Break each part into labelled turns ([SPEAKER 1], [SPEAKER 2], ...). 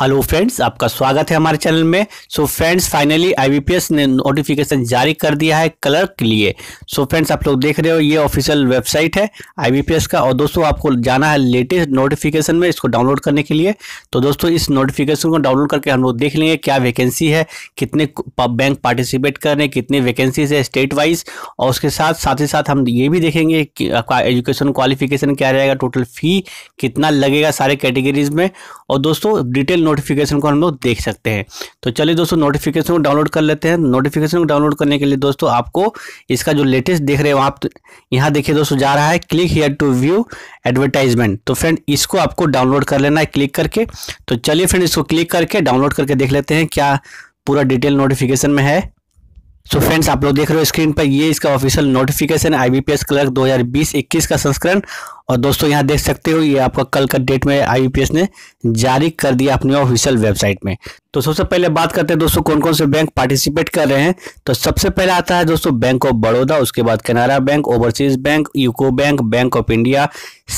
[SPEAKER 1] Hello friends आपका स्वागत है हमारे चैनल में सो फ्रेंड्स फाइनली आईबीपीएस ने नोटिफिकेशन जारी कर दिया है क्लर्क के लिए सो so, फ्रेंड्स आप लोग देख रहे हो ये ऑफिशियल वेबसाइट है आईबीपीएस का और दोस्तों आपको जाना है लेटेस्ट नोटिफिकेशन में इसको डाउनलोड करने के लिए तो दोस्तों इस नोटिफिकेशन को डाउनलोड करके हम लोग देख लेंगे क्या वैकेंसी है कितने बैंक पार्टिसिपेट कर रहे हैं कितने वैकेंसीज है स्टेट वाइज और उसके साथ साथ ही साथ हम ये भी देखेंगे कि आपका एजुकेशन क्वालिफिकेशन क्या रहेगा टोटल फी कितना लगेगा सारे कैटेगरीज में और दोस्तों डिटेल नोटिफिकेशन को हम लोग देख सकते हैं तो चलिए दोस्तों नोटिफिकेशन को डाउनलोड कर लेते हैं नोटिफिकेशन को डाउनलोड करने के लिए दोस्तों आपको इसका जो लेटेस्ट देख रहे हो आप यहाँ देखिए दोस्तों जा रहा है click here to view advertisement तो फ्रेंड इसको आपको डाउनलोड कर लेना है क्लिक करके तो चलिए फ्रेंड इसको क्लिक करके डाउनलोड करके देख लेते हैं क्या पूरा डिटेल नोटिफिकेशन में है सो so फ्रेंड्स आप लोग देख रहे हो स्क्रीन पर ये इसका official notification I B P S clerk दो 21 का संस्करण और दोस्तों यहाँ देख सकते हो ये आपका कल का डेट में आईपीएस ने जारी कर दिया अपनी ऑफिशियल वेबसाइट में तो सबसे पहले बात करते हैं दोस्तों कौन कौन से बैंक पार्टिसिपेट कर रहे हैं तो सबसे पहले आता है दोस्तों बैंक ऑफ बड़ौदा उसके बाद Canara bank overseas bank UCO bank bank of India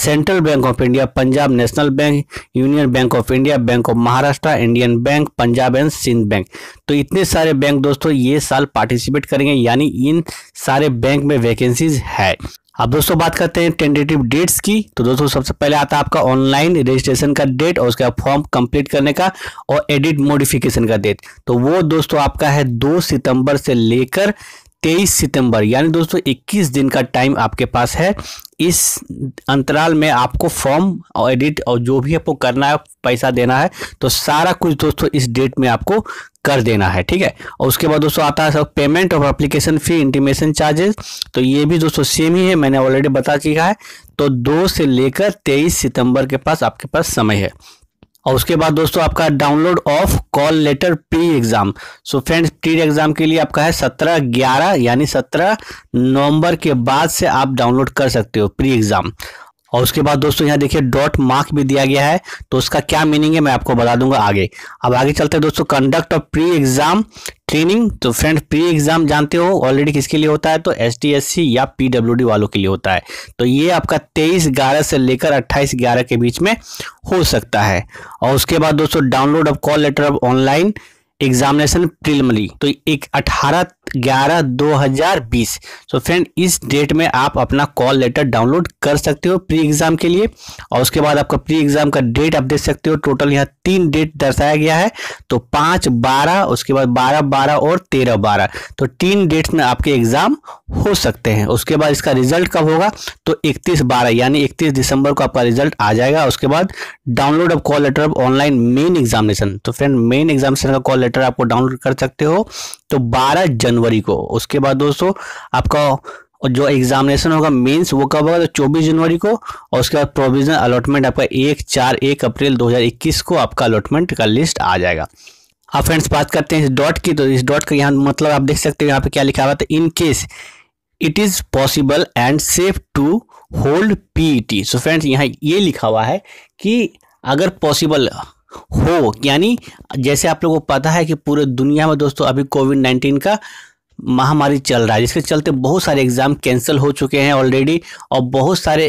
[SPEAKER 1] central bank of India Punjab national bank union bank of India bank of Maharashtra Indian bank Punjab and Sindh bank तो इतने सारे बैंक दोस्तों ये साल पार्टिसिपेट करेंगे यानी इन सारे बैंक में वैकेंसीज है अब दोस्तों बात करते हैं टेंटेटिव डेट्स की तो दोस्तों सबसे पहले आता है आपका ऑनलाइन रजिस्ट्रेशन का डेट और उसका फॉर्म कंप्लीट करने का और एडिट मॉडिफिकेशन का डेट तो वो दोस्तों आपका है दो सितंबर से लेकर तेईस सितंबर यानी दोस्तों इक्कीस दिन का टाइम आपके पास है इस अंतराल में आपको फॉर्म और एडिट और जो भी आपको करना है पैसा देना है तो सारा कुछ दोस्तों इस डेट में आपको कर देना है ठीक है और उसके बाद दोस्तों आता है सब पेमेंट और एप्लीकेशन फी इंटीमेशन चार्जेस तो ये भी दोस्तों सेम ही है मैंने ऑलरेडी बता चुका है तो दो से लेकर तेईस सितंबर के पास आपके पास समय है और उसके बाद दोस्तों आपका download of call letter pre exam so friends pre exam के लिए आपका है सत्रह ग्यारह यानी सत्रह नवंबर के बाद से आप डाउनलोड कर सकते हो प्री एग्जाम और उसके बाद दोस्तों यहाँ देखिए डॉट मार्क भी दिया गया है तो उसका क्या मीनिंग है मैं आपको बता दूंगा आगे अब आगे चलते हैं दोस्तों conduct of pre exam training तो फ्रेंड प्री एग्जाम जानते हो ऑलरेडी किसके लिए होता है तो एस टी या पी वालों के लिए होता है तो ये आपका तेईस ग्यारह से लेकर अट्ठाईस ग्यारह के बीच में हो सकता है और उसके बाद दोस्तों download of call letter of online examination preliminary तो एक 18 ग्यारह दो हज़ार बीस सो फ्रेंड इस डेट में आप अपना कॉल लेटर डाउनलोड कर सकते हो प्री एग्ज़ाम के लिए और उसके बाद आपका प्री एग्ज़ाम का डेट आप देख सकते हो टोटल यहाँ तीन डेट दर्शाया गया है तो पांच बारह उसके बाद बारह बारह और तेरह बारह तो तीन डेट्स में आपके एग्ज़ाम हो सकते हैं उसके बाद इसका रिजल्ट कब होगा तो इकतीस बारह यानी इकतीस दिसंबर को आपका रिजल्ट आ जाएगा उसके बाद download of call letter of online main examination तो फ्रेंड मेन एग्जामिनेशन का कॉल लेटर आपको डाउनलोड कर सकते हो तो 12 जनवरी को उसके बाद दोस्तों आपका जो एग्जामिनेशन होगा मेंस वो कब होगा तो 24 जनवरी को और उसके बाद प्रोविजनल अलॉटमेंट आपका एक चार एक अप्रैल 2021 को आपका अलॉटमेंट का लिस्ट आ जाएगा आप फ्रेंड्स बात करते हैं इस डॉट की तो इस डॉट का यहाँ मतलब आप देख सकते हो यहाँ पे क्या लिखा हुआ था in case it is possible and safe to hold P so friends यहाँ ये लिखा हुआ है कि अगर पॉसिबल हो यानी जैसे आप लोगों को पता है कि पूरे दुनिया में दोस्तों अभी कोविड नाइन्टीन का महामारी चल रहा है जिसके चलते बहुत सारे एग्ज़ाम कैंसिल हो चुके हैं ऑलरेडी और बहुत सारे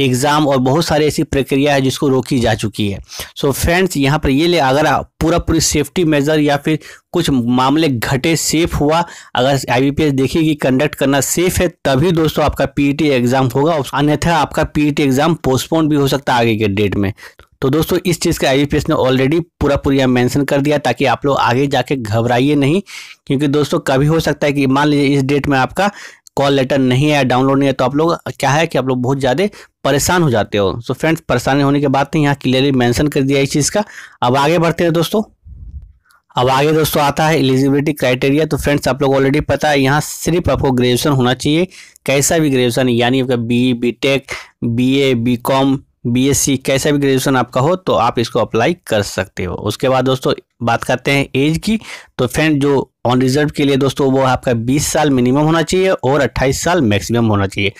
[SPEAKER 1] एग्ज़ाम और बहुत सारे ऐसी प्रक्रिया है जिसको रोकी जा चुकी है सो so फ्रेंड्स यहाँ पर ये ले अगर पूरा पूरी सेफ्टी मेजर या फिर कुछ मामले घटे सेफ हुआ अगर आई बी देखेगी कंडक्ट करना सेफ है तभी दोस्तों आपका पीई एग्ज़ाम e होगा अन्यथा आपका पीई एग्ज़ाम पोस्टपोन भी हो सकता है आगे के डेट में तो दोस्तों इस चीज़ का आई ने ऑलरेडी पूरा पूरा मेंशन कर दिया ताकि आप लोग आगे जाके घबराइए नहीं क्योंकि दोस्तों कभी हो सकता है कि मान लीजिए इस डेट में आपका कॉल लेटर नहीं है डाउनलोड नहीं है तो आप लोग क्या है कि आप लोग बहुत ज़्यादा परेशान हो जाते हो सो फ्रेंड्स परेशान होने के बाद नहीं यहाँ क्लियरली मैंसन कर दिया इस चीज़ का अब आगे बढ़ते हैं दोस्तों अब आगे दोस्तों आता है एलिजिबिलिटी क्राइटेरिया तो फ्रेंड्स आप लोग ऑलरेडी पता है यहाँ सिर्फ आपको ग्रेजुएशन होना चाहिए कैसा भी ग्रेजुएशन यानी आपका B B tech B A B com BSc कैसा भी ग्रेजुएशन आपका हो तो आप इसको अप्लाई कर सकते हो उसके बाद दोस्तों बात करते हैं एज की तो फ्रेंड जो ऑन रिजर्व के लिए दोस्तों वो आपका 20 साल मिनिमम होना चाहिए और 28 साल मैक्सिमम होना चाहिए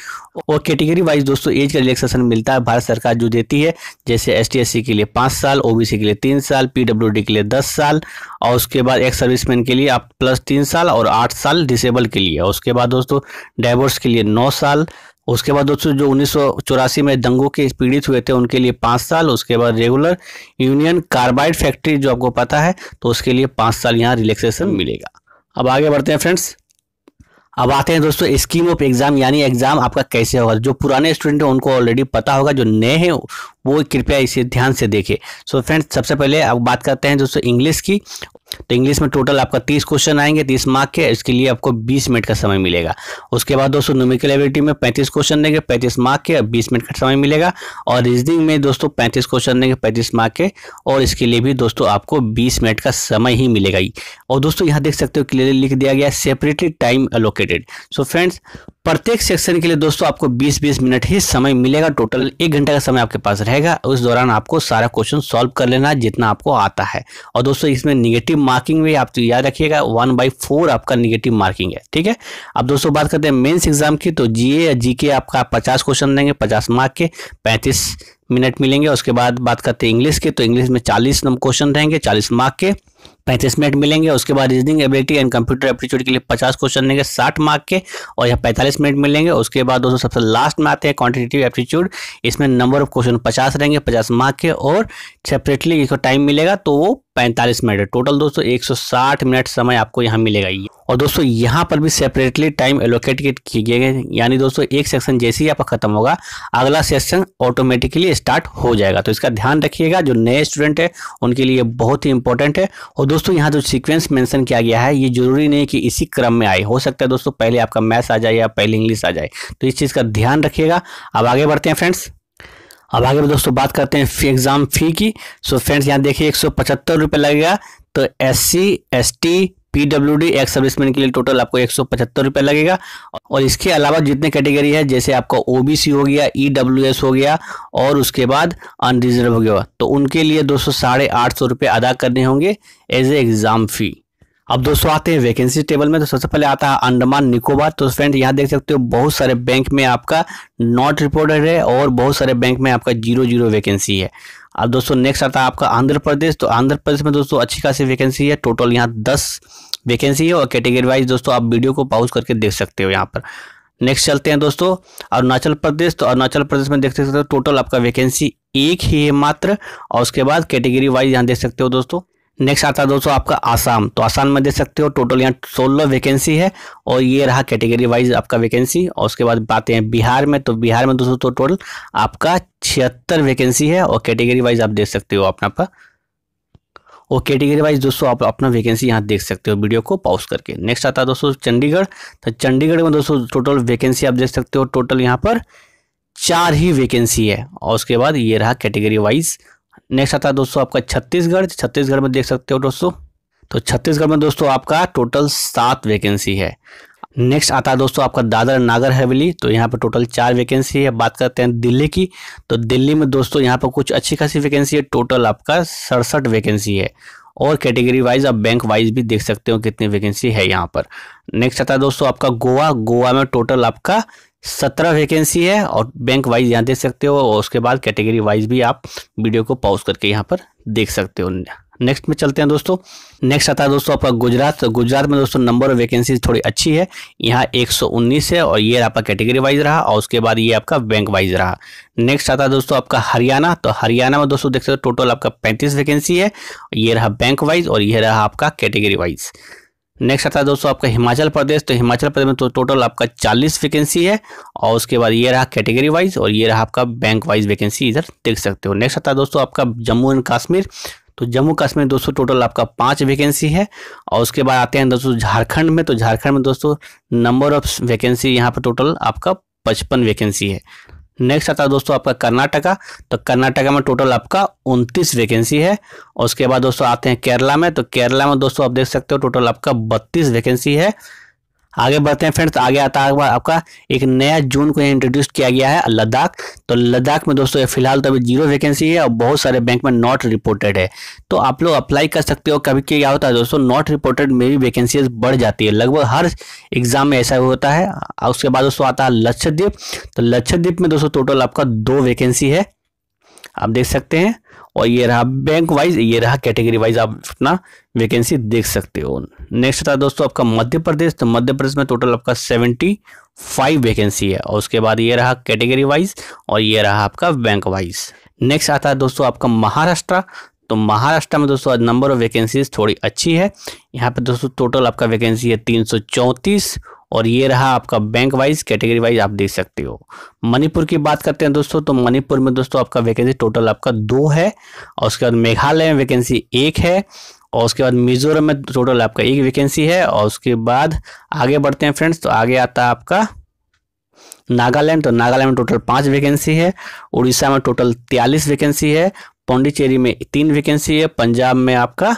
[SPEAKER 1] और कैटेगरी वाइज दोस्तों एज का रिलेक्सेशन मिलता है भारत सरकार जो देती है जैसे एस टी के लिए पाँच साल ओ के लिए तीन साल पी के लिए दस साल और उसके बाद एक सर्विसमैन के लिए आप प्लस तीन साल और आठ साल डिसेबल के लिए उसके बाद दोस्तों डाइवोर्स के लिए नौ साल उसके बाद दोस्तों जो उन्नीस में दंगों के पीड़ित हुए थे उनके लिए पाँच साल उसके बाद रेगुलर यूनियन कार्बाइड फैक्ट्री जो आपको पता है तो उसके लिए पाँच साल यहाँ रिलैक्सेशन हम्म। मिलेगा अब आगे बढ़ते हैं फ्रेंड्स अब आते हैं दोस्तों स्कीम ऑफ एग्जाम यानी एग्जाम आपका कैसे होगा जो पुराने स्टूडेंट हैं उनको ऑलरेडी पता होगा जो नए हैं वो कृपया इसे ध्यान से देखें सो फ्रेंड्स सबसे पहले अब बात करते हैं दोस्तों इंग्लिश की तो इंग्लिश में टोटल आपका तीस क्वेश्चन आएंगे तीस मार्क के इसके लिए आपको बीस मिनट का समय मिलेगा उसके बाद दोस्तों न्यूमिकल एबिलिटी में पैंतीस क्वेश्चन देंगे पैंतीस मार्क के और बीस मिनट का समय मिलेगा और रीजनिंग में दोस्तों पैंतीस क्वेश्चन देंगे पैंतीस मार्क के और इसके लिए भी दोस्तों आपको बीस मिनट का समय ही मिलेगा और दोस्तों यहाँ देख सकते हो क्लियरली लिख दिया गया separately time allocated so friends प्रत्येक सेक्शन के लिए दोस्तों आपको 20-20 मिनट ही समय मिलेगा टोटल एक घंटे का समय आपके पास रहेगा उस दौरान आपको सारा क्वेश्चन सॉल्व कर लेना जितना आपको आता है और दोस्तों इसमें निगेटिव मार्किंग भी आप तो याद रखिएगा वन बाई फोर आपका निगेटिव मार्किंग है ठीक है अब दोस्तों बात करते हैं मेन्स एग्जाम की तो जी या जी के आपका पचास क्वेश्चन देंगे पचास मार्क के पैंतीस मिनट मिलेंगे उसके बाद बात करते हैं इंग्लिश के तो इंग्लिश में चालीस क्वेश्चन रहेंगे चालीस मार्क के पैंतीस मिनट मिलेंगे उसके बाद reasoning ability and computer aptitude के लिए पचास क्वेश्चन देंगे साठ मार्क के और यहाँ पैंतालीस मिनट मिलेंगे उसके बाद दोस्तों सबसे लास्ट में आते हैं क्वान्टिटेटिव एप्टीट्यूड इसमें नंबर ऑफ क्वेश्चन पचास रहेंगे पचास मार्क के और सेपरेटली इसको टाइम मिलेगा तो वो पैंतालीस मिनट टोटल दोस्तों 160 मिनट समय आपको यहाँ मिलेगा ये और दोस्तों यहाँ पर भी सेपरेटली टाइम एलोकेट किए गए यानी दोस्तों एक सेक्शन जैसे ही आपका खत्म होगा अगला सेक्शन ऑटोमेटिकली स्टार्ट हो जाएगा तो इसका ध्यान रखिएगा जो नए स्टूडेंट है उनके लिए बहुत ही इंपॉर्टेंट है और दोस्तों यहाँ जो सिक्वेंस मैंशन किया गया है ये जरूरी नहीं कि इसी क्रम में आए हो सकता है दोस्तों पहले आपका मैथ्स आ जाए या पहले इंग्लिश आ जाए तो इस चीज़ का ध्यान रखिएगा अब आगे बढ़ते हैं फ्रेंड्स अब आगे दोस्तों बात करते हैं फी एग्ज़ाम फ़ी की सो फ्रेंड्स यहाँ देखिए एक सौ पचहत्तर रुपये लगेगा तो S C S T P W D ex serviceman के लिए टोटल आपको एक सौ पचहत्तर रुपये लगेगा और इसके अलावा जितने कैटेगरी है जैसे आपका ओ बी सी हो गया ई डब्ल्यू एस हो गया और उसके बाद अनरिजर्व हो गया तो उनके लिए दोस्तों साढ़े आठ सौ रुपये अदा करने होंगे एज ए एग्ज़ाम फ़ी अब दोस्तों आते हैं वैकेंसी टेबल में तो सबसे पहले आता है अंडमान निकोबार तो फ्रेंड यहाँ देख सकते हो बहुत सारे बैंक में आपका नॉट रिपोर्टेड है और बहुत सारे बैंक में आपका जीरो जीरो वैकेंसी है अब दोस्तों नेक्स्ट आता है आपका आंध्र प्रदेश तो आंध्र प्रदेश में दोस्तों अच्छी खासी वैकेंसी है टोटल यहाँ दस वैकेंसी है और कैटेगरी वाइज दोस्तों आप वीडियो को पाउज करके देख सकते हो यहाँ पर नेक्स्ट चलते हैं दोस्तों अरुणाचल प्रदेश तो अरुणाचल प्रदेश में देख सकते हो टोटल आपका वैकेंसी एक ही है मात्र और उसके बाद कैटेगरी वाइज यहाँ देख सकते हो दोस्तों नेक्स्ट आता है दोस्तों आपका आसाम तो आसाम में देख सकते हो टोटल यहाँ सोलह वैकेंसी है और ये रहा कैटेगरी वाइज आपका वैकेंसी और उसके बाद बातें हैं बिहार में तो बिहार में दोस्तों तो टोटल आपका छिहत्तर वैकेंसी है और कैटेगरी वाइज आप देख सकते हो अपना पर और कैटेगरी वाइज दोस्तों आप अपना वैकेंसी यहाँ देख सकते हो वीडियो को पॉज करके नेक्स्ट आता है दोस्तों चंडीगढ़ तो चंडीगढ़ में दोस्तों टोटल वैकेंसी आप देख सकते हो टोटल यहाँ पर चार ही वैकेंसी है और उसके बाद ये रहा कैटेगरी वाइज नेक्स्ट आता है दोस्तों आपका छत्तीसगढ़ छत्तीसगढ़ में देख सकते हो दोस्तों तो छत्तीसगढ़ में दोस्तों आपका टोटल सात वैकेंसी है नेक्स्ट आता है दोस्तों आपका दादर नागर हवेली तो यहाँ पर टोटल चार वैकेंसी है बात करते हैं दिल्ली की तो दिल्ली में दोस्तों यहाँ पर कुछ अच्छी खासी वैकेंसी है टोटल आपका सड़सठ वैकेंसी है और कैटेगरी वाइज आप बैंक वाइज भी देख सकते हो कितनी वैकेंसी है यहाँ पर नेक्स्ट आता है दोस्तों आपका गोवा गोवा में टोटल आपका सत्रह वैकेंसी है और बैंक वाइज यहाँ देख सकते हो और उसके बाद कैटेगरी वाइज भी आप वीडियो को पॉज करके यहाँ पर देख सकते हो नेक्स्ट में चलते हैं दोस्तों नेक्स्ट आता है दोस्तों आपका गुजरात तो गुजरात में दोस्तों नंबर ऑफ वैकेंसी थोड़ी अच्छी है यहाँ 119 है और ये आपका कैटेगरी वाइज रहा और उसके बाद ये आपका बैंक वाइज रहा नेक्स्ट आता है दोस्तों आपका हरियाणा तो हरियाणा में दोस्तों देख सकते हो टोटल आपका पैंतीस वैकेंसी है ये रहा बैंक वाइज और ये रहा आपका कैटेगरी वाइज नेक्स्ट आता है दोस्तों आपका हिमाचल प्रदेश तो हिमाचल प्रदेश में तो टोटल आपका 40 वैकेंसी है और उसके बाद ये रहा कैटेगरी वाइज और ये रहा आपका बैंक वाइज वैकेंसी इधर देख सकते हो नेक्स्ट आता है दोस्तों आपका जम्मू एंड कश्मीर तो जम्मू कश्मीर दोस्तों टोटल आपका पाँच वैकेंसी है और उसके बाद आते हैं दोस्तों झारखंड में तो झारखंड में दोस्तों नंबर ऑफ वैकेंसी यहाँ पर टोटल आपका पचपन वैकेंसी है नेक्स्ट आता है दोस्तों आपका कर्नाटका तो कर्नाटका में टोटल आपका 29 वैकेंसी है उसके बाद दोस्तों आते हैं केरला में तो केरला में दोस्तों आप देख सकते हो टोटल आपका बत्तीस वैकेंसी है आगे बढ़ते हैं फ्रेंड्स आगे आता है आपका एक नया जून को इंट्रोड्यूस किया गया है लद्दाख तो लद्दाख में दोस्तों फिलहाल तो अभी जीरो वैकेंसी है और बहुत सारे बैंक में नॉट रिपोर्टेड है तो आप लोग अप्लाई कर सकते हो कभी क्या होता है दोस्तों नॉट रिपोर्टेड में भी वैकेंसीज बढ़ जाती है लगभग हर एग्जाम में ऐसा होता है उसके बाद दोस्तों आता है लक्षद्वीप तो लक्षद्वीप में दोस्तों टोटल आपका दो वैकेंसी है आप देख सकते हैं और ये रहा बैंक वाइज ये रहा कैटेगरी वाइज आप अपना वैकेंसी देख सकते हो नेक्स्ट था दोस्तों आपका मध्य प्रदेश तो मध्य प्रदेश में टोटल आपका सेवेंटी फाइव वैकेंसी है और उसके बाद ये रहा कैटेगरी वाइज और ये रहा आपका बैंक वाइज नेक्स्ट आता है दोस्तों आपका महाराष्ट्र तो महाराष्ट्र में दोस्तों नंबर ऑफ वैकेंसीज थोड़ी अच्छी है यहाँ पे दोस्तों टोटल आपका वैकेंसी है तीन और ये रहा आपका बैंक वाइज कैटेगरी वाइज आप देख सकते हो मणिपुर की बात करते हैं दोस्तों तो मणिपुर में दोस्तों आपका वैकेंसी टोटल आपका दो है और उसके बाद मेघालय में वैकेंसी एक है और उसके बाद मिजोरम में टोटल आपका एक वैकेंसी है और उसके बाद आगे बढ़ते हैं फ्रेंड्स तो आगे आता है आपका नागालैंड तो नागालैंड में टोटल पाँच वैकेंसी है उड़ीसा में टोटल तियालीस वैकेंसी है पौंडीचेरी में तीन वैकेंसी है पंजाब में आपका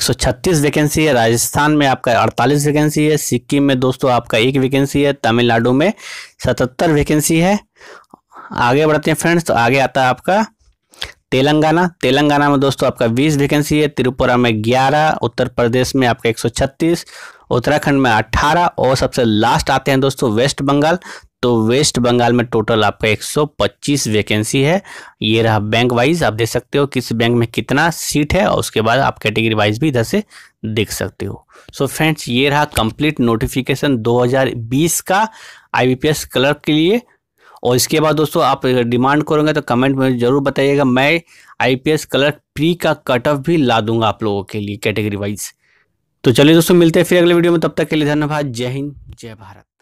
[SPEAKER 1] छत्तीस वैकेंसी है राजस्थान में आपका 48 वैकेंसी है सिक्किम में दोस्तों आपका एक वैकेंसी है तमिलनाडु में 77 वैकेंसी है आगे बढ़ते हैं फ्रेंड्स तो आगे आता है आपका तेलंगाना तेलंगाना में दोस्तों आपका 20 वैकेंसी है त्रिपुरा में 11 उत्तर प्रदेश में आपका 136 उत्तराखंड में 18 और सबसे लास्ट आते हैं दोस्तों वेस्ट बंगाल तो वेस्ट बंगाल में टोटल आपका 125 वैकेंसी है ये रहा बैंक वाइज आप देख सकते हो किस बैंक में कितना सीट है और उसके बाद आप कैटेगरी वाइज भी इधर से देख सकते हो सो so फ्रेंड्स ये रहा कंप्लीट नोटिफिकेशन 2020 का आईबीपीएस क्लर्क के लिए और इसके बाद दोस्तों आप डिमांड करोगे तो कमेंट में ज़रूर बताइएगा मैं आईपीएस कलर प्री का कट ऑफ भी ला दूंगा आप लोगों के लिए कैटेगरी वाइज तो चलिए दोस्तों मिलते हैं फिर अगले वीडियो में तब तक के लिए धन्यवाद जय हिंद जय भारत